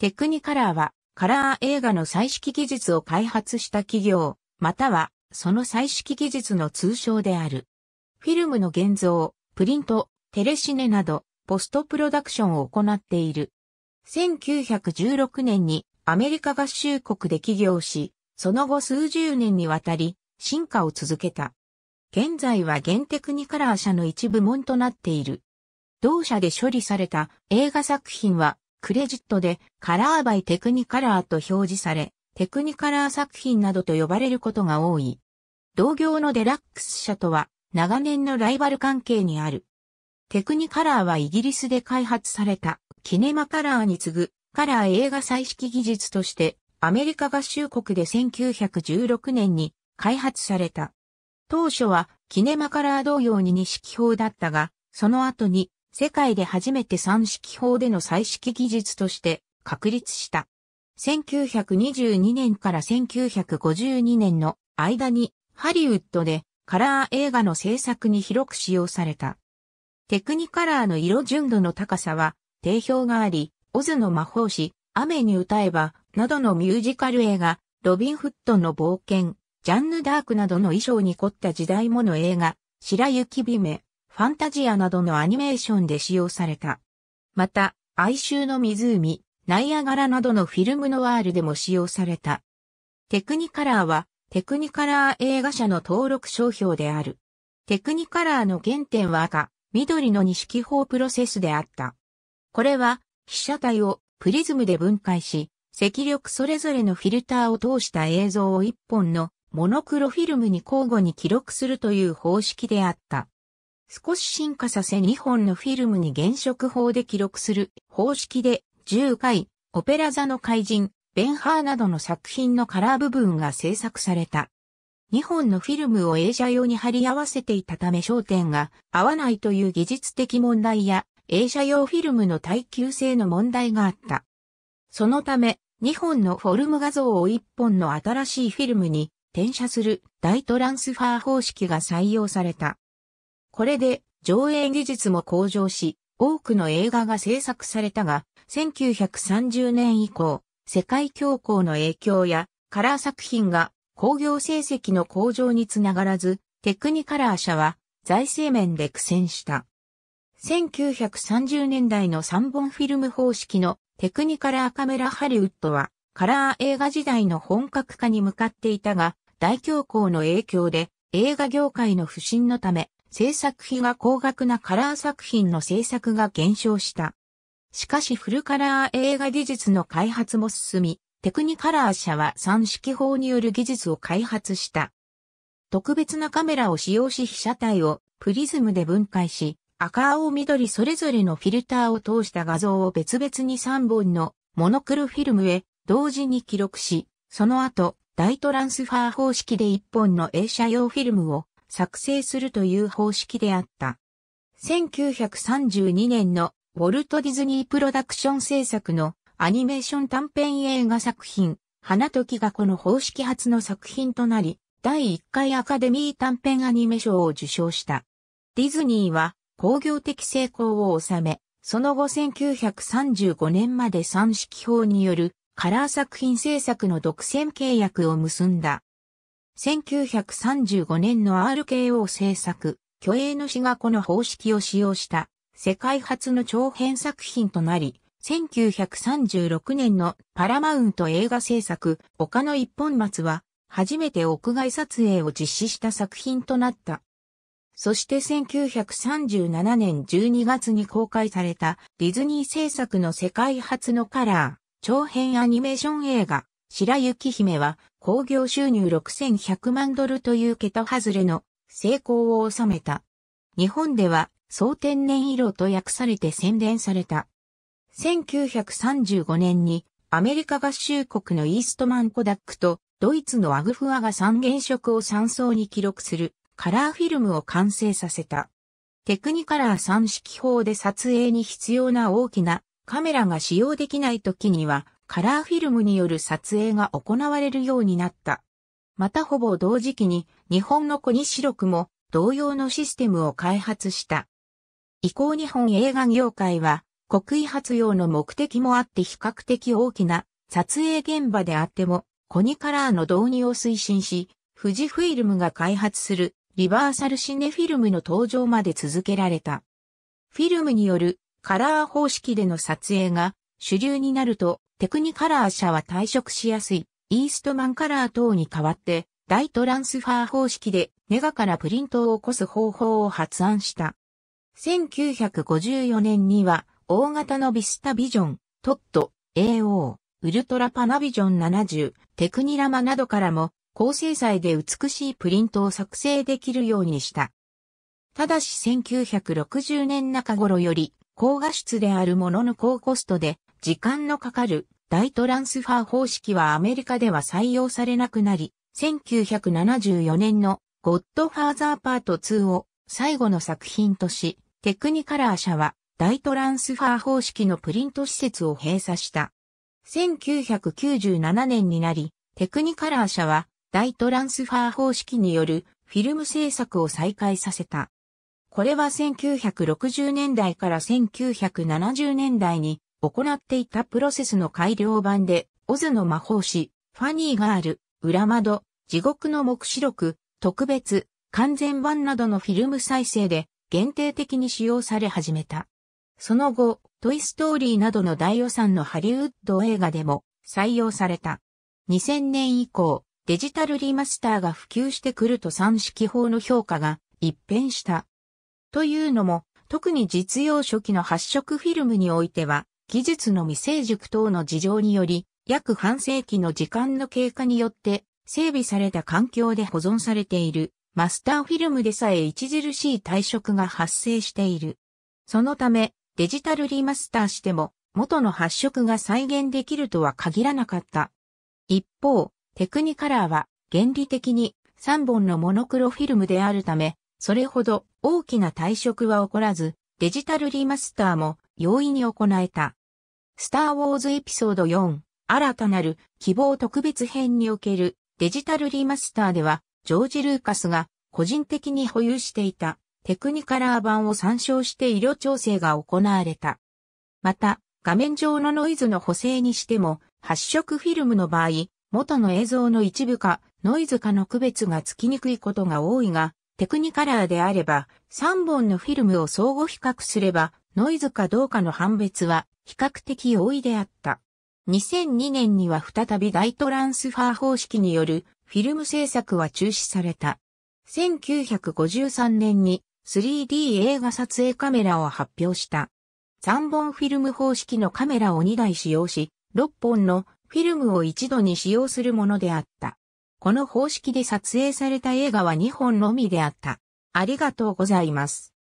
テクニカラーは、カラー映画の彩色技術を開発した企業、または、その彩色技術の通称である。フィルムの現像、プリント、テレシネなど、ポストプロダクションを行っている。1916年にアメリカ合衆国で起業し、その後数十年にわたり進化を続けた。現在は現テクニカラー社の一部門となっている。同社で処理された映画作品はクレジットでカラーバイテクニカラーと表示され、テクニカラー作品などと呼ばれることが多い。同業のデラックス社とは長年のライバル関係にある。テクニカラーはイギリスで開発されたキネマカラーに次ぐカラー映画彩色技術としてアメリカ合衆国で1916年に開発された。当初はキネマカラー同様に二色法だったが、その後に世界で初めて三式法での彩色技術として確立した。1922年から1952年の間にハリウッドでカラー映画の制作に広く使用された。テクニカラーの色純度の高さは定評があり、オズの魔法師、雨に歌えば、などのミュージカル映画、ロビン・フットの冒険、ジャンヌ・ダークなどの衣装に凝った時代もの映画、白雪姫、ファンタジアなどのアニメーションで使用された。また、哀愁の湖、ナイアガラなどのフィルムノワールでも使用された。テクニカラーは、テクニカラー映画社の登録商標である。テクニカラーの原点は赤、緑の二色法プロセスであった。これは、被写体をプリズムで分解し、赤力それぞれのフィルターを通した映像を一本のモノクロフィルムに交互に記録するという方式であった。少し進化させ2本のフィルムに原色法で記録する方式で10回、オペラ座の怪人、ベンハーなどの作品のカラー部分が制作された。2本のフィルムを映写用に貼り合わせていたため焦点が合わないという技術的問題や映写用フィルムの耐久性の問題があった。そのため、2本のフォルム画像を1本の新しいフィルムに転写する大トランスファー方式が採用された。これで上映技術も向上し、多くの映画が制作されたが、1930年以降、世界恐慌の影響やカラー作品が工業成績の向上につながらず、テクニカラー社は財政面で苦戦した。1930年代の3本フィルム方式のテクニカラーカメラハリウッドはカラー映画時代の本格化に向かっていたが、大恐慌の影響で映画業界の不振のため制作費が高額なカラー作品の制作が減少した。しかしフルカラー映画技術の開発も進み、テクニカラー社は三式法による技術を開発した。特別なカメラを使用し被写体をプリズムで分解し、赤青緑それぞれのフィルターを通した画像を別々に3本のモノクロフィルムへ同時に記録し、その後、大トランスファー方式で1本の映写用フィルムを作成するという方式であった。1932年のウォルト・ディズニー・プロダクション制作のアニメーション短編映画作品、花時がこの方式初の作品となり、第1回アカデミー短編アニメ賞を受賞した。ディズニーは工業的成功を収め、その後1935年まで三式法によるカラー作品制作の独占契約を結んだ。1935年の RKO 制作、影栄死がこの方式を使用した世界初の長編作品となり、1936年のパラマウント映画制作、丘の一本松は、初めて屋外撮影を実施した作品となった。そして1937年12月に公開されたディズニー制作の世界初のカラー、長編アニメーション映画、白雪姫は興行収入6100万ドルという桁外れの成功を収めた。日本では総天然色と訳されて宣伝された。1935年にアメリカ合衆国のイーストマンコダックとドイツのアグフアが三原色を3層に記録するカラーフィルムを完成させた。テクニカラー三式法で撮影に必要な大きなカメラが使用できない時にはカラーフィルムによる撮影が行われるようになった。またほぼ同時期に日本の小西クも同様のシステムを開発した。以降日本映画業界は国威発揚の目的もあって比較的大きな撮影現場であってもコニカラーの導入を推進し、富士フィルムが開発するリバーサルシネフィルムの登場まで続けられた。フィルムによるカラー方式での撮影が主流になるとテクニカラー社は退職しやすい、イーストマンカラー等に代わって、大トランスファー方式でネガからプリントを起こす方法を発案した。1954年には、大型のビスタビジョン、トット、AO、ウルトラパナビジョン70、テクニラマなどからも、高精細で美しいプリントを作成できるようにした。ただし1960年中頃より、高画質であるものの高コストで、時間のかかる大トランスファー方式はアメリカでは採用されなくなり、1974年のゴッドファーザーパート2を最後の作品とし、テクニカラー社は大トランスファー方式のプリント施設を閉鎖した。1997年になり、テクニカラー社は大トランスファー方式によるフィルム制作を再開させた。これは1960年代から1970年代に行っていたプロセスの改良版で、オズの魔法師、ファニーガール、裏窓、地獄の目視録、特別、完全版などのフィルム再生で限定的に使用され始めた。その後、トイストーリーなどの大予算のハリウッド映画でも採用された。2000年以降、デジタルリマスターが普及してくると三式法の評価が一変した。というのも、特に実用初期の発色フィルムにおいては、技術の未成熟等の事情により、約半世紀の時間の経過によって、整備された環境で保存されている、マスターフィルムでさえ著しい退色が発生している。そのため、デジタルリマスターしても、元の発色が再現できるとは限らなかった。一方、テクニカラーは原理的に3本のモノクロフィルムであるため、それほど大きな退色は起こらず、デジタルリマスターも容易に行えた。スター・ウォーズエピソード4、新たなる希望特別編におけるデジタルリマスターでは、ジョージ・ルーカスが個人的に保有していたテクニカラー版を参照して色調整が行われた。また、画面上のノイズの補正にしても、発色フィルムの場合、元の映像の一部かノイズかの区別がつきにくいことが多いが、テクニカラーであれば、3本のフィルムを相互比較すれば、ノイズかどうかの判別は比較的容易であった。2002年には再び大トランスファー方式によるフィルム制作は中止された。1953年に 3D 映画撮影カメラを発表した。3本フィルム方式のカメラを2台使用し、6本のフィルムを一度に使用するものであった。この方式で撮影された映画は2本のみであった。ありがとうございます。